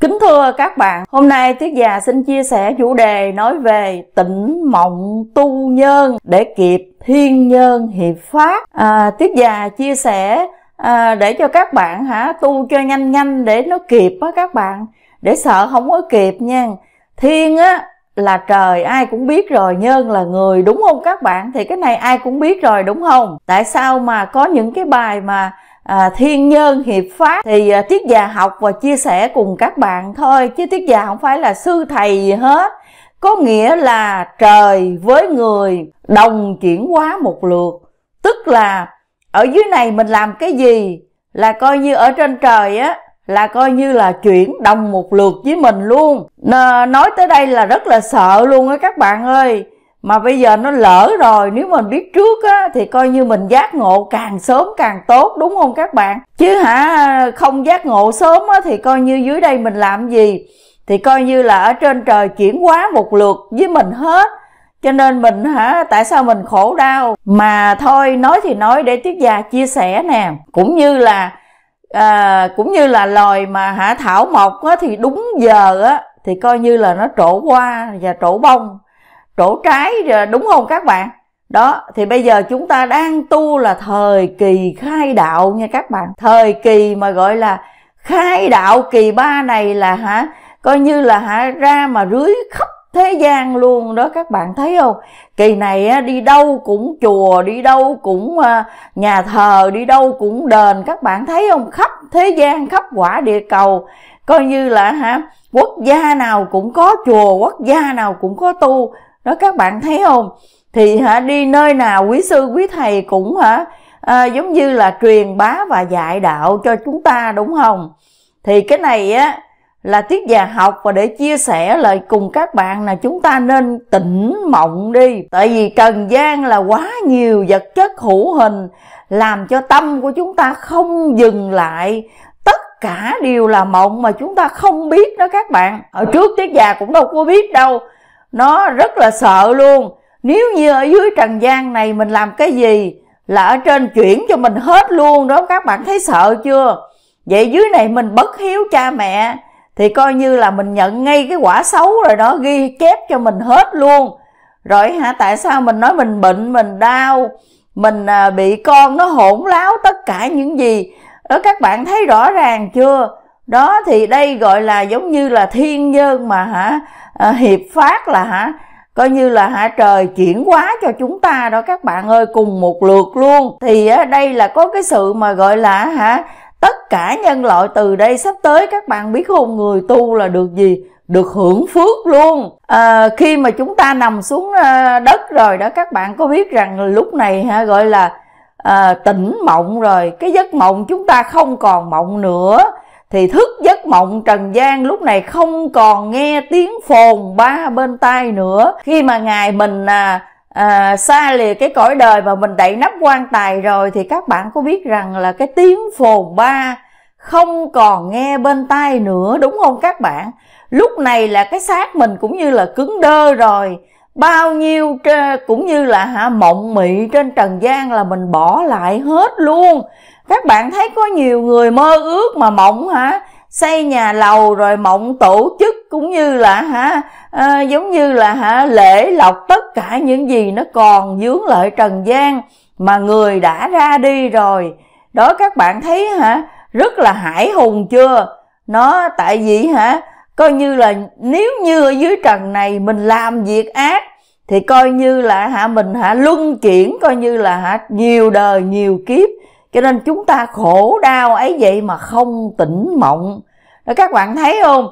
Kính thưa các bạn, hôm nay Tiết Già xin chia sẻ chủ đề nói về tỉnh mộng tu nhân để kịp thiên nhân hiệp pháp. À, Tiết Già chia sẻ à, để cho các bạn hả tu cho nhanh nhanh để nó kịp á các bạn, để sợ không có kịp nha. Thiên á là trời ai cũng biết rồi nhân là người đúng không các bạn thì cái này ai cũng biết rồi đúng không tại sao mà có những cái bài mà à, thiên nhân hiệp pháp thì à, tiết già học và chia sẻ cùng các bạn thôi chứ tiết già không phải là sư thầy gì hết có nghĩa là trời với người đồng chuyển hóa một lượt tức là ở dưới này mình làm cái gì là coi như ở trên trời á là coi như là chuyển đồng một lượt với mình luôn N- nói tới đây là rất là sợ luôn á các bạn ơi mà bây giờ nó lỡ rồi nếu mình biết trước á thì coi như mình giác ngộ càng sớm càng tốt đúng không các bạn chứ hả không giác ngộ sớm á thì coi như dưới đây mình làm gì thì coi như là ở trên trời chuyển hóa một lượt với mình hết cho nên mình hả tại sao mình khổ đau mà thôi nói thì nói để tiết già chia sẻ nè cũng như là à, cũng như là lòi mà hả thảo mộc á, thì đúng giờ á thì coi như là nó trổ hoa và trổ bông chỗ trái đúng không các bạn đó thì bây giờ chúng ta đang tu là thời kỳ khai đạo nha các bạn thời kỳ mà gọi là khai đạo kỳ ba này là hả coi như là hả ra mà rưới khắp thế gian luôn đó các bạn thấy không kỳ này á, đi đâu cũng chùa đi đâu cũng à, nhà thờ đi đâu cũng đền các bạn thấy không khắp thế gian khắp quả địa cầu coi như là hả quốc gia nào cũng có chùa quốc gia nào cũng có tu đó các bạn thấy không thì hả đi nơi nào quý sư quý thầy cũng hả à, giống như là truyền bá và dạy đạo cho chúng ta đúng không thì cái này á là tiết già học và để chia sẻ lại cùng các bạn là chúng ta nên tỉnh mộng đi tại vì trần gian là quá nhiều vật chất hữu hình làm cho tâm của chúng ta không dừng lại tất cả đều là mộng mà chúng ta không biết đó các bạn ở trước tiết già cũng đâu có biết đâu nó rất là sợ luôn nếu như ở dưới trần gian này mình làm cái gì là ở trên chuyển cho mình hết luôn đó các bạn thấy sợ chưa vậy dưới này mình bất hiếu cha mẹ thì coi như là mình nhận ngay cái quả xấu rồi đó ghi chép cho mình hết luôn rồi hả tại sao mình nói mình bệnh mình đau mình à, bị con nó hỗn láo tất cả những gì đó các bạn thấy rõ ràng chưa đó thì đây gọi là giống như là thiên nhân mà hả à, hiệp phát là hả coi như là hạ trời chuyển hóa cho chúng ta đó các bạn ơi cùng một lượt luôn thì á, đây là có cái sự mà gọi là hả tất cả nhân loại từ đây sắp tới các bạn biết không người tu là được gì được hưởng phước luôn à, khi mà chúng ta nằm xuống ờ, đất rồi đó các bạn có biết rằng lúc này hả gọi là à, tỉnh mộng rồi cái giấc mộng chúng ta không còn mộng nữa thì thức giấc mộng trần gian lúc này không còn nghe tiếng phồn ba bên tai nữa khi mà ngài mình à, à, xa lìa cái cõi đời và mình đậy nắp quan tài rồi thì các bạn có biết rằng là cái tiếng phồn ba không còn nghe bên tai nữa đúng không các bạn lúc này là cái xác mình cũng như là cứng đơ rồi bao nhiêu cũng như là hả mộng mị trên trần gian là mình bỏ lại hết luôn các bạn thấy có nhiều người mơ ước mà mộng hả xây nhà lầu rồi mộng tổ chức cũng như là hả à, giống như là hả lễ lộc tất cả những gì nó còn dướng lại trần gian mà người đã ra đi rồi đó các bạn thấy hả rất là hải hùng chưa nó tại vì hả coi như là nếu như ở dưới trần này mình làm việc ác thì coi như là hả mình hả luân chuyển coi như là hả nhiều đời nhiều kiếp cho nên chúng ta khổ đau ấy vậy mà không tỉnh mộng Rồi các bạn thấy không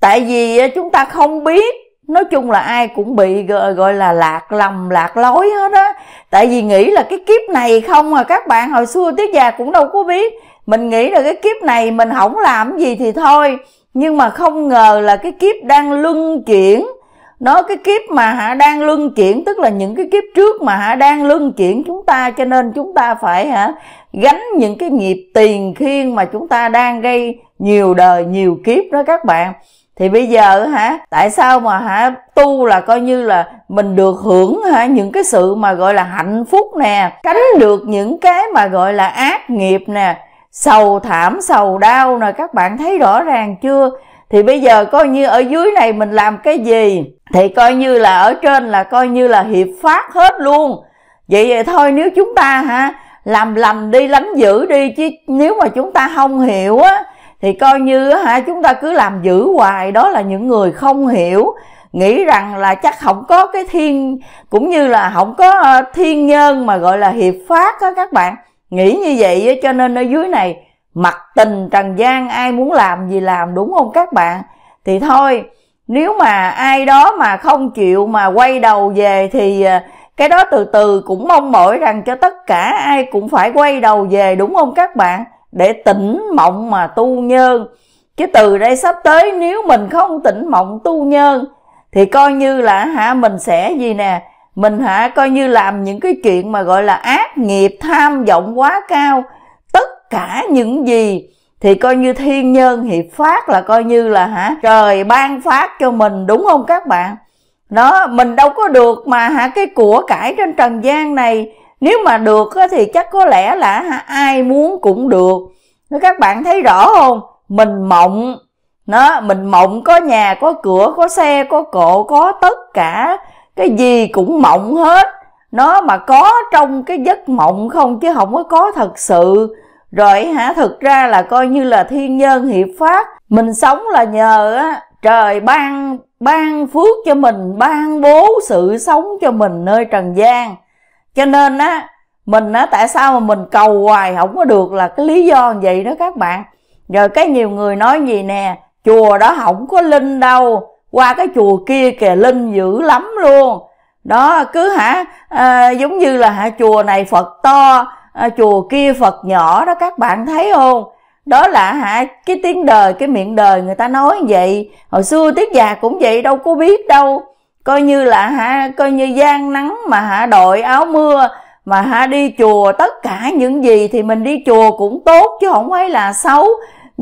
tại vì ờ, chúng ta không biết nói chung là ai cũng bị gọi là lạc lầm lạc lối hết á tại vì nghĩ là cái kiếp này không à các bạn hồi xưa tiết già cũng đâu có biết mình nghĩ là cái kiếp này mình không làm gì thì thôi nhưng mà không ngờ là cái kiếp đang luân chuyển nó cái kiếp mà hả đang luân chuyển tức là những cái kiếp trước mà hả đang luân chuyển chúng ta cho nên chúng ta phải hả gánh những cái nghiệp tiền khiên mà chúng ta đang gây nhiều đời nhiều kiếp đó các bạn thì bây giờ hả tại sao mà hả tu là coi như là mình được hưởng hả những cái sự mà gọi là hạnh phúc nè tránh được những cái mà gọi là ác nghiệp nè sầu thảm sầu đau nè các bạn thấy rõ ràng chưa thì bây giờ coi như ở dưới này mình làm cái gì thì coi như là ở trên là coi như là hiệp phát hết luôn vậy vậy thôi nếu chúng ta ha làm lành đi lánh giữ đi chứ nếu mà chúng ta không hiểu á thì coi như ha chúng ta cứ làm giữ hoài đó là những người không hiểu nghĩ rằng là chắc không có cái thiên cũng như là không có ờ, thiên nhân mà gọi là hiệp phát á các bạn nghĩ như vậy cho nên ở dưới này mặc tình trần gian ai muốn làm gì làm đúng không các bạn thì thôi nếu mà ai đó mà không chịu mà quay đầu về thì à, cái đó từ từ cũng mong mỏi rằng cho tất cả ai cũng phải quay đầu về đúng không các bạn để tỉnh mộng mà tu nhơn chứ từ đây sắp tới nếu mình không tỉnh mộng tu nhơn thì coi như là hả mình sẽ gì nè mình hả coi như làm những cái chuyện mà gọi là ác nghiệp tham vọng quá cao tất cả những gì thì coi như thiên nhân hiệp phát là coi như là hả trời ban phát cho mình đúng không các bạn đó mình đâu có được mà hả cái của cải trên trần gian này nếu mà được thì chắc có lẽ là hả, ai muốn cũng được các bạn thấy rõ không mình mộng nó mình mộng có nhà có cửa có xe có cổ có tất cả cái gì cũng mộng hết nó mà có trong cái giấc mộng không chứ không có có thật sự rồi hả thực ra là coi như là thiên nhân hiệp pháp mình sống là nhờ á trời ban ban phước cho mình ban bố sự sống cho mình nơi trần gian cho nên á mình á tại sao mà mình cầu hoài không có được là cái lý do vậy đó các bạn rồi cái nhiều người nói gì nè chùa đó không có linh đâu qua cái chùa kia kìa linh dữ lắm luôn đó cứ hả à, giống như là hả chùa này phật to à, chùa kia phật nhỏ đó các bạn thấy không đó là hả cái tiếng đời cái miệng đời người ta nói vậy hồi xưa tiết già cũng vậy đâu có biết đâu coi như là hả coi như gian nắng mà hả đội áo mưa mà hả đi chùa tất cả những gì thì mình đi chùa cũng tốt chứ không phải là xấu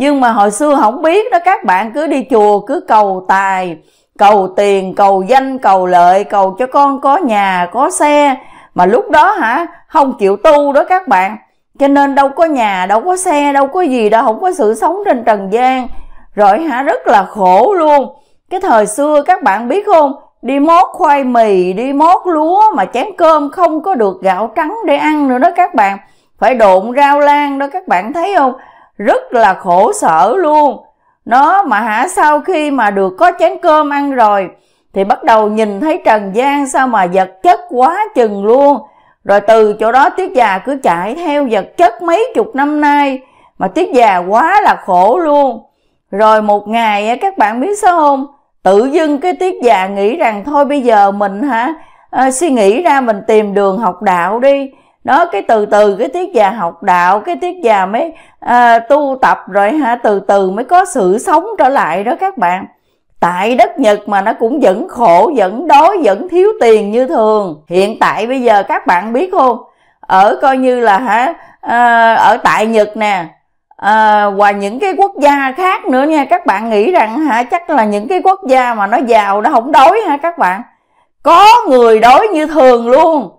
nhưng mà hồi xưa không biết đó các bạn cứ đi chùa cứ cầu tài cầu tiền cầu danh cầu lợi cầu cho con có nhà có xe mà lúc đó hả không chịu tu đó các bạn cho nên đâu có nhà đâu có xe đâu có gì đâu không có sự sống trên trần gian rồi hả rất là khổ luôn cái thời xưa các bạn biết không đi mót khoai mì đi mót lúa mà chén cơm không có được gạo trắng để ăn nữa đó các bạn phải độn rau lan đó các bạn thấy không rất là khổ sở luôn nó mà hả sau khi mà được có chén cơm ăn rồi thì bắt đầu nhìn thấy trần gian sao mà vật chất quá chừng luôn rồi từ chỗ đó tiết già cứ chạy theo vật chất mấy chục năm nay mà tiết già quá là khổ luôn rồi một ngày các bạn biết sao không tự dưng cái tiết già nghĩ rằng thôi bây giờ mình hả à, suy nghĩ ra mình tìm đường học đạo đi đó cái từ từ cái tiết già học đạo cái tiết già mới à, tu tập rồi ha từ từ mới có sự sống trở lại đó các bạn tại đất nhật mà nó cũng vẫn khổ vẫn đói vẫn thiếu tiền như thường hiện tại bây giờ các bạn biết không ở coi như là hả à, ở tại nhật nè à, và những cái quốc gia khác nữa nha các bạn nghĩ rằng hả chắc là những cái quốc gia mà nó giàu nó không đói ha các bạn có người đói như thường luôn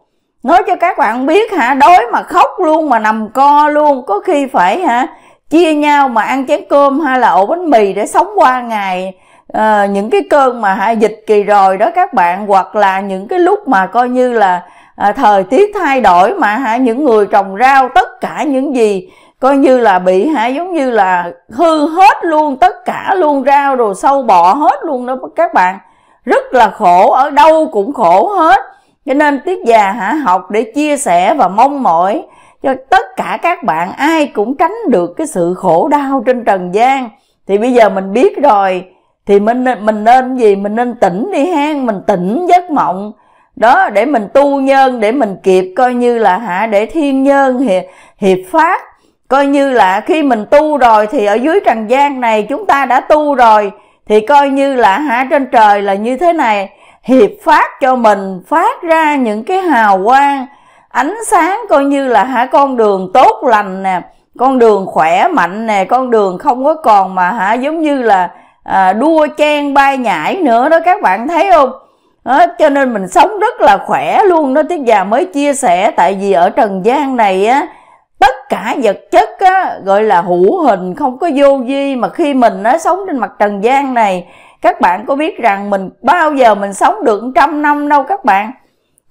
nói cho các bạn biết hả đói mà khóc luôn mà nằm co luôn có khi phải hả chia nhau mà ăn chén cơm hay là ổ bánh mì để sống qua ngày à, những cái cơn mà hả dịch kỳ rồi đó các bạn hoặc là những cái lúc mà coi như là à, thời tiết thay đổi mà hả những người trồng rau tất cả những gì coi như là bị hả giống như là hư hết luôn tất cả luôn rau rồi sâu bọ hết luôn đó các bạn rất là khổ ở đâu cũng khổ hết cho nên tiết già hả học để chia sẻ và mong mỏi cho tất cả các bạn ai cũng tránh được cái sự khổ đau trên trần gian thì bây giờ mình biết rồi thì mình mình nên gì mình nên tỉnh đi hen mình tỉnh giấc mộng đó để mình tu nhân để mình kịp coi như là hả để thiên nhân hiệp, hiệp pháp coi như là khi mình tu rồi thì ở dưới trần gian này chúng ta đã tu rồi thì coi như là hả trên trời là như thế này hiệp phát cho mình phát ra những cái hào quang ánh sáng coi như là hả con đường tốt lành nè con đường khỏe mạnh nè con đường không có còn mà hả giống như là à, đua chen bay nhảy nữa đó các bạn thấy không đó, cho nên mình sống rất là khỏe luôn đó tiết già mới chia sẻ tại vì ở trần gian này á tất cả vật chất á gọi là hữu hình không có vô vi mà khi mình nó sống trên mặt trần gian này các bạn có biết rằng mình bao giờ mình sống được trăm năm đâu các bạn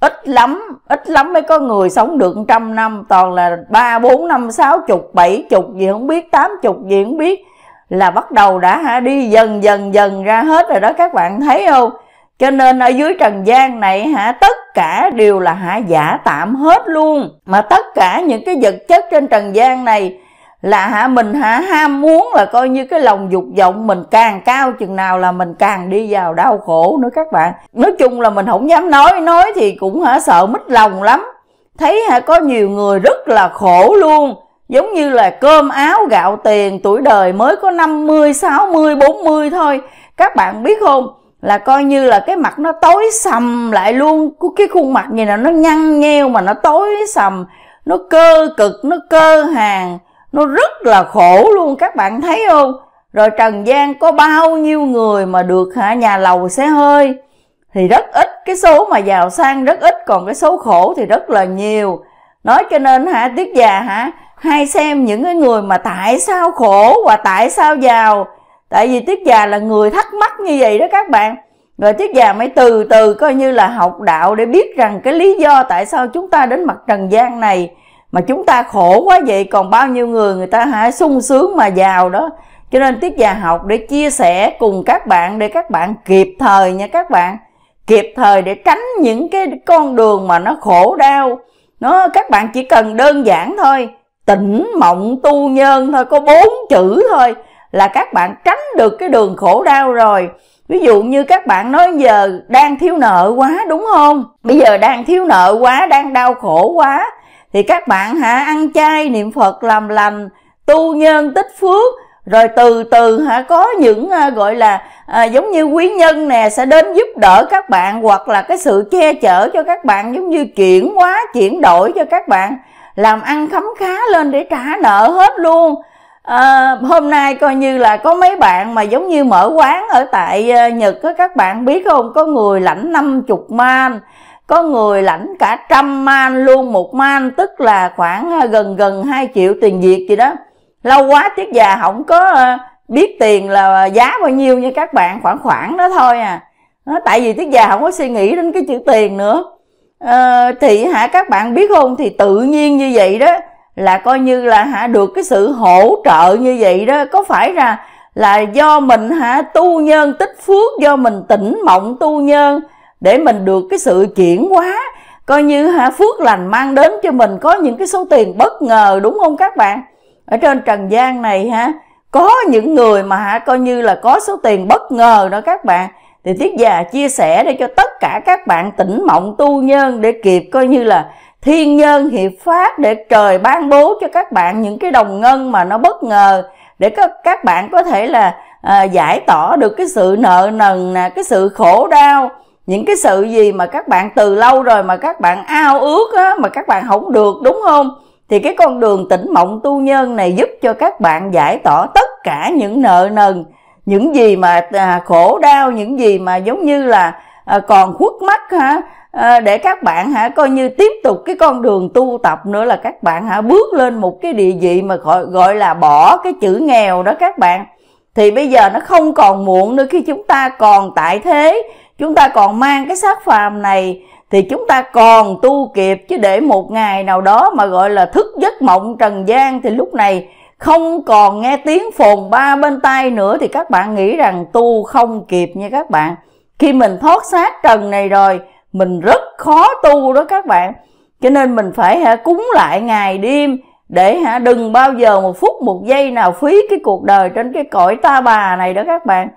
ít lắm ít lắm mới có người sống được trăm năm toàn là ba bốn năm sáu chục bảy chục gì không biết tám chục gì không biết là bắt đầu đã hả đi dần dần dần ra hết rồi đó các bạn thấy không cho nên ở dưới trần gian này hả tất cả đều là hả giả tạm hết luôn mà tất cả những cái vật chất trên trần gian này là hả mình hả ham muốn là coi như cái lòng dục vọng mình càng cao chừng nào là mình càng đi vào đau khổ nữa các bạn nói chung là mình không dám nói nói thì cũng hả sợ mít lòng lắm thấy hả có nhiều người rất là khổ luôn giống như là cơm áo gạo tiền tuổi đời mới có 50, 60, 40 thôi các bạn biết không là coi như là cái mặt nó tối sầm lại luôn cái khuôn mặt gì nào nó nhăn nheo mà nó tối sầm nó cơ cực nó cơ hàng nó rất là khổ luôn các bạn thấy không rồi trần gian có bao nhiêu người mà được hả nhà lầu xe hơi thì rất ít cái số mà giàu sang rất ít còn cái số khổ thì rất là nhiều nói cho nên hả tiết già hả hay xem những cái người mà tại sao khổ và tại sao giàu tại vì tiết già là người thắc mắc như vậy đó các bạn rồi tiết già mới từ từ coi như là học đạo để biết rằng cái lý do tại sao chúng ta đến mặt trần gian này mà chúng ta khổ quá vậy còn bao nhiêu người người ta hãy sung sướng mà giàu đó cho nên tiết già học để chia sẻ cùng các bạn để các bạn kịp thời nha các bạn kịp thời để tránh những cái con đường mà nó khổ đau nó các bạn chỉ cần đơn giản thôi tỉnh mộng tu nhân thôi có bốn chữ thôi là các bạn tránh được cái đường khổ đau rồi ví dụ như các bạn nói giờ đang thiếu nợ quá đúng không bây giờ đang thiếu nợ quá đang đau khổ quá thì các bạn hả ăn chay niệm phật làm lành tu nhân tích phước rồi từ từ hả có những ờ, gọi là à, giống như quý nhân nè sẽ đến giúp đỡ các bạn hoặc là cái sự che chở cho các bạn giống như chuyển hóa chuyển đổi cho các bạn làm ăn khấm khá lên để trả nợ hết luôn à, hôm nay coi như là có mấy bạn mà giống như mở quán ở tại nhật á các bạn biết không có người lãnh 50 man có người lãnh cả trăm man luôn một man tức là khoảng à, gần gần 2 triệu tiền việt gì đó lâu quá tiết già không có à, biết tiền là giá bao nhiêu như các bạn khoảng khoảng đó thôi à nó tại vì tiết già không có suy nghĩ đến cái chữ tiền nữa à, thì hả các bạn biết không thì tự nhiên như vậy đó là coi như là hả được cái sự hỗ trợ như vậy đó có phải là là do mình hả tu nhân tích phước do mình tỉnh mộng tu nhân để mình được cái sự chuyển hóa coi như hả phước lành mang đến cho mình có những cái số tiền bất ngờ đúng không các bạn ở trên trần gian này ha có những người mà hả coi như là có số tiền bất ngờ đó các bạn thì tiết già chia sẻ để cho tất cả các bạn tỉnh mộng tu nhân để kịp coi như là thiên nhân hiệp pháp để trời ban bố cho các bạn những cái đồng ngân mà nó bất ngờ để các các bạn có thể là à, giải tỏa được cái sự nợ nần nè cái sự khổ đau những cái sự gì mà các bạn từ lâu rồi mà các bạn ao ước á, mà các bạn không được đúng không thì cái con đường tỉnh mộng tu nhân này giúp cho các bạn giải tỏa tất cả những nợ nần những gì mà à, khổ đau những gì mà giống như là à, còn khuất mắt hả à, để các bạn hả coi như tiếp tục cái con đường tu tập nữa là các bạn hả bước lên một cái địa vị mà gọi, gọi là bỏ cái chữ nghèo đó các bạn thì bây giờ nó không còn muộn nữa khi chúng ta còn tại thế chúng ta còn mang cái xác phàm này thì chúng ta còn tu kịp chứ để một ngày nào đó mà gọi là thức giấc mộng trần gian thì lúc này không còn nghe tiếng phồn ba bên tai nữa thì các bạn nghĩ rằng tu không kịp nha các bạn khi mình thoát xác trần này rồi mình rất khó tu đó các bạn cho nên mình phải hả cúng lại ngày đêm để hả đừng bao giờ một phút một giây nào phí cái cuộc đời trên cái cõi ta bà này đó các bạn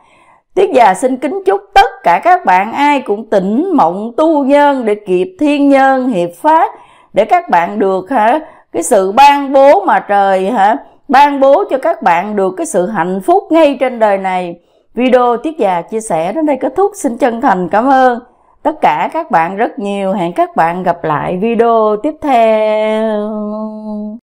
Tiết già xin kính chúc tất cả các bạn ai cũng tỉnh mộng tu nhân để kịp thiên nhân hiệp pháp để các bạn được hả cái sự ban bố mà trời hả ban bố cho các bạn được cái sự hạnh phúc ngay trên đời này. Video Tiết già chia sẻ đến đây kết thúc. Xin chân thành cảm ơn tất cả các bạn rất nhiều. Hẹn các bạn gặp lại video tiếp theo.